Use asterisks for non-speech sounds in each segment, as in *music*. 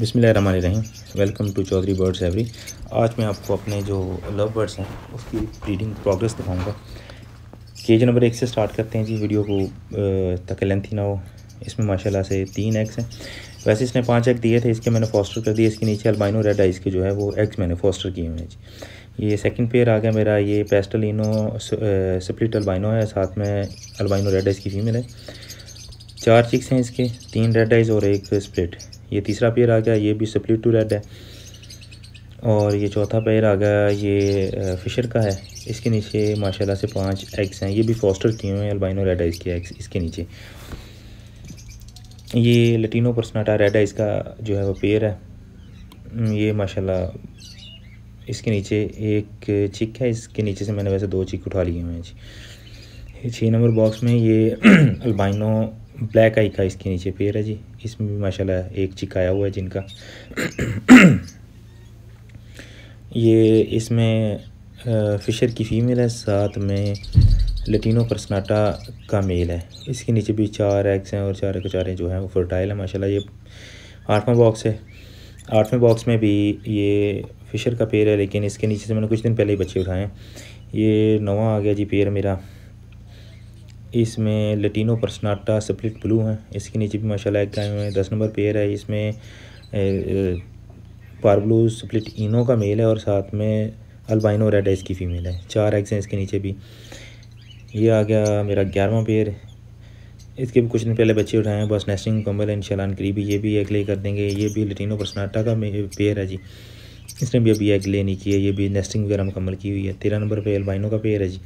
Rahim welcome to Chaudhary birds aviary आज मैं आपको अपने जो लव बर्ड्स हैं उसकी ब्रीडिंग प्रोग्रेस दिखाऊंगा केज नंबर एक से स्टार्ट करते हैं जी वीडियो को तक लेंथी ना हो इसमें माशाल्लाह से तीन एग्स हैं वैसे इसने पांच एग दिए थे इसके मैंने फॉस्टर कर दिए इसके नीचे अल्बाइनो रेड आइस के जो है वो एग्स मैंने फॉस्टर किए हुए हैं जी ये सेकेंड पेयर आ गया मेरा ये पेस्टलिनो स्प्लिट अल्बाइनो है साथ में अल्बाइनो रेड आइस की फीमेल है चार चिक्स हैं इसके तीन रेड आइज और एक स्प्लिट ये तीसरा पेयर आ गया ये भी स्प्लिट टू रेड है और ये चौथा पेयर आ गया ये फिशर का है इसके नीचे माशाल्लाह से पांच एग्स हैं ये भी फॉस्टर किए हुए हैं अल्बाइनो रेड आइज़ के एग्स इसके नीचे ये लटिनो पर्सनाटा रेड आइज़ का जो है वो पेयर है ये माशाल्लाह इसके नीचे एक चिक है इसके नीचे से मैंने वैसे दो चिक उठा लिए हुए हैं जी छः नंबर बॉक्स में ये अल्बाइनो *clears throat* ब्लैक आई का इसके नीचे पेड़ है जी इसमें भी माशाल्लाह एक चिकाया हुआ है जिनका *clears throat* ये इसमें फिशर की फ़ीमेल है साथ में लटीनो परसनाटा का मेल है इसके नीचे भी चार एग्स हैं और चार कचारे जो हैं वो फर्टाइल है माशाल्लाह ये आठवा बॉक्स है आठवें बॉक्स में भी ये फिशर का पेड़ है लेकिन इसके नीचे से मैंने कुछ दिन पहले ही बच्चे उठाए हैं ये नवा आ गया जी पेड़ मेरा इसमें लेटिनो परसनाटा स्प्लिट ब्लू हैं इसके नीचे भी माशाल्लाह एक गाय हुए हैं दस नंबर पेयर है इसमें पारब्लू स्प्लिट इनो का मेल है और साथ में अल्बाइनो रेड है इसकी फ़ीमेल है चार एग्स हैं इसके नीचे भी ये आ गया मेरा ग्यारहवा पेयर इसके भी कुछ दिन पहले बच्चे उठाए हैं बस नेस्टिंग कम्बल है इनशाला करीब ये भी एग ले कर देंगे ये भी लेटिनो परसनाटा का पेयर है जी इसने भी अभी एग ले नहीं किया ये भी नेस्टिंग वगैरह मुकम्मल की हुई है तेरह नंबर पर अल्बाइनो का पेयर है जी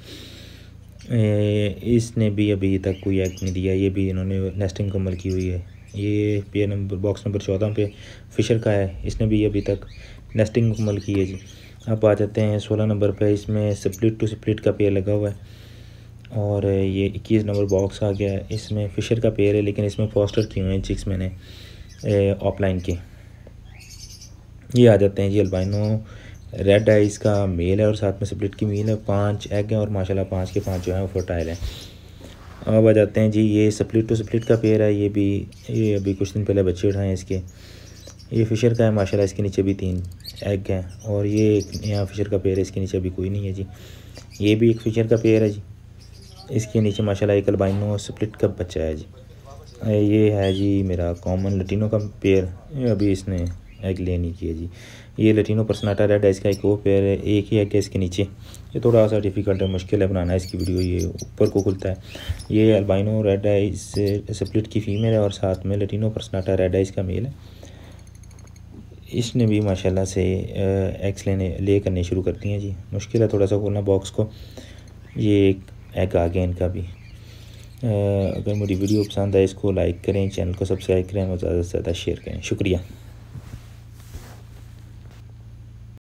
इसने भी अभी तक कोई एक्ट नहीं दिया ये भी इन्होंने नेस्टिंग मुकम्मल की हुई है ये पेयर नंबर बॉक्स नंबर चौदह पे फिशर का है इसने भी अभी तक नेस्टिंग मुकम्मल की है जी अब आ जाते हैं सोलह नंबर पे इसमें स्प्लिट टू स्प्लिट का पेयर लगा हुआ है और ये इक्कीस नंबर बॉक्स आ गया है इसमें फिशर का पेयर है लेकिन इसमें फॉस्टर किए हुए हैं चिक्स मैंने ऑफलाइन के ये आ जाते हैं जी अल्बाइनो रेड है इसका मेल है और साथ में स्प्लिट की मील है पाँच एग हैं और माशाल्लाह पाँच के पाँच जो हैं वो फर्टाइल हैं अब आ जाते हैं जी ये स्प्लिट टू स्प्लिट का पेड़ है ये भी ये अभी कुछ दिन पहले बच्चे उठाए हैं इसके ये फिशर का है माशाल्लाह इसके नीचे भी तीन एग हैं और ये एक नया फिशर का पेड़ है इसके नीचे अभी कोई नहीं है जी ये भी एक फिशर का पेड़ है जी इसके नीचे माशाल्लाह एक अल्बाइनो स्प्लिट का बच्चा है जी ये है जी मेरा कॉमन लटिनो का पेड़ अभी इसने एग ले है जी ये लेटिनो पर्सनाटा रेड है इसका एक वो पेयर है एक ही एग है इसके नीचे ये थोड़ा सा डिफिकल्ट है मुश्किल है बनाना इसकी वीडियो ये ऊपर को खुलता है ये अल्बाइनो रेड है इससे स्प्लिट की फीमेल है और साथ में लेटिनो पर्सनाटा रेड है इसका मेल है इसने भी माशाल्लाह से एग्स लेने ले करने शुरू कर दिए जी मुश्किल है थोड़ा सा खोलना बॉक्स को ये एक एग आ गया इनका भी अगर मेरी वीडियो पसंद आए इसको लाइक करें चैनल को सब्सक्राइब करें और ज़्यादा से ज़्यादा शेयर करें शुक्रिया